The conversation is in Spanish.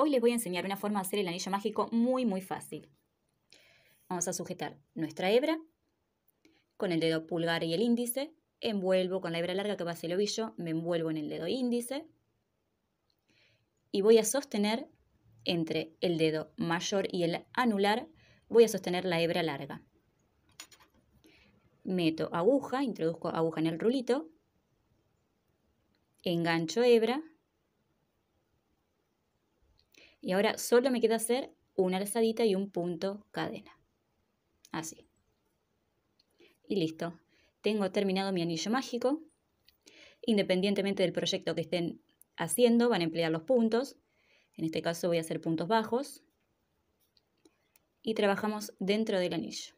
Hoy les voy a enseñar una forma de hacer el anillo mágico muy muy fácil. Vamos a sujetar nuestra hebra con el dedo pulgar y el índice, envuelvo con la hebra larga que va hacia el ovillo, me envuelvo en el dedo índice y voy a sostener entre el dedo mayor y el anular, voy a sostener la hebra larga. Meto aguja, introduzco aguja en el rulito, engancho hebra y ahora solo me queda hacer una alzadita y un punto cadena. Así. Y listo. Tengo terminado mi anillo mágico. Independientemente del proyecto que estén haciendo, van a emplear los puntos. En este caso voy a hacer puntos bajos. Y trabajamos dentro del anillo.